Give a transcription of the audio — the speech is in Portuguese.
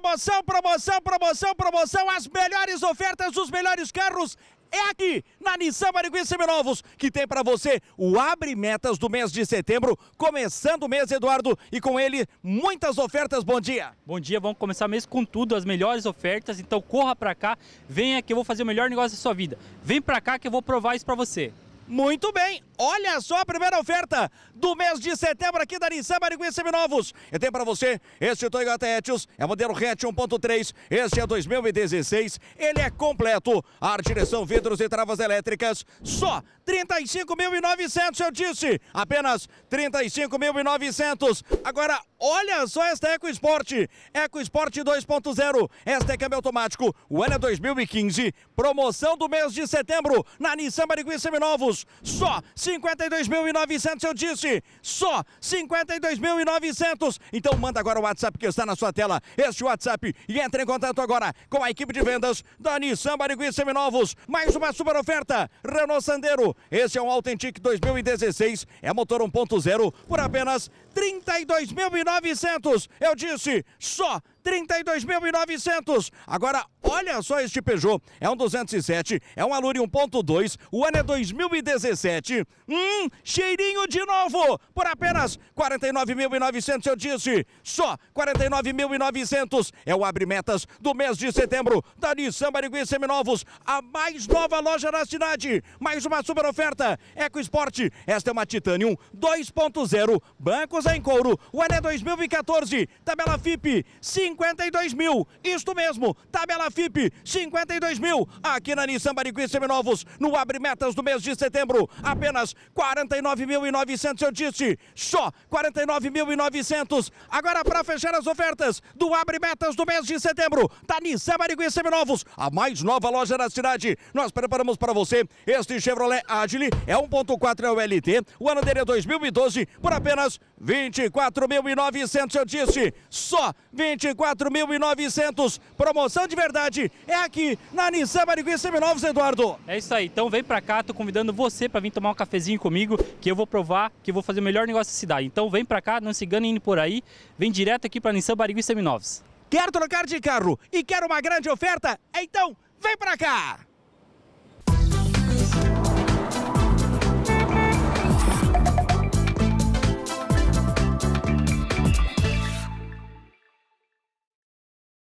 promoção, promoção, promoção, promoção. As melhores ofertas, os melhores carros é aqui na Nissan Mariguí Seminovos que tem para você o Abre Metas do mês de setembro, começando o mês, Eduardo, e com ele muitas ofertas. Bom dia. Bom dia, vamos começar o mês com tudo, as melhores ofertas, então corra para cá, venha que eu vou fazer o melhor negócio da sua vida. Vem para cá que eu vou provar isso para você. Muito bem, Olha só a primeira oferta do mês de setembro aqui da Nissan Mariguinha Seminovos. Eu tenho para você este é Toyota Etios, é modelo hatch 1.3, este é 2016, ele é completo, ar, direção, vidros e travas elétricas, só 35.900, eu disse, apenas 35.900. Agora, olha só esta EcoSport, EcoSport 2.0, esta é câmbio automático, o ano é 2015, promoção do mês de setembro na Nissan Mariguinha Seminovos, só 52.900, eu disse, só 52.900. Então manda agora o WhatsApp que está na sua tela, este WhatsApp, e entre em contato agora com a equipe de vendas da Nissan Barigui Seminovos. Mais uma super oferta, Renault Sandero. Esse é um Authentic 2016, é motor 1.0 por apenas 32.900. Eu disse, só 32.900. Agora Olha só este Peugeot, é um 207, é um Alure 1.2, o ano é 2017. Hum, cheirinho de novo, por apenas 49.900 eu disse, só 49.900 é o Abre Metas do mês de setembro da Nissan Barigui Seminovos, a mais nova loja na cidade. Mais uma super oferta, EcoSport, esta é uma Titanium 2.0, bancos em couro, o ano é 2014, tabela FIP 52 mil, isto mesmo, tabela FIP Fipe, 52 mil. Aqui na Nissan Bariqui Seminovos, no Abre Metas do mês de setembro, apenas 49.900, eu disse, só 49.900. Agora para fechar as ofertas do Abre Metas do mês de setembro, da tá Nissan Bariqui Seminovos, a mais nova loja da cidade. Nós preparamos para você este Chevrolet Agile, é 1.4 é LT, o ano dele é 2012, por apenas 24.900, eu disse, só 24.900. Promoção de verdade cidade é aqui na Nissan Barigui Seminovos, Eduardo. É isso aí, então vem pra cá, tô convidando você para vir tomar um cafezinho comigo, que eu vou provar que eu vou fazer o melhor negócio da cidade. Então vem pra cá, não se engane indo por aí, vem direto aqui pra Nissan Barigui Seminovos. Quer trocar de carro e quer uma grande oferta? Então vem pra cá!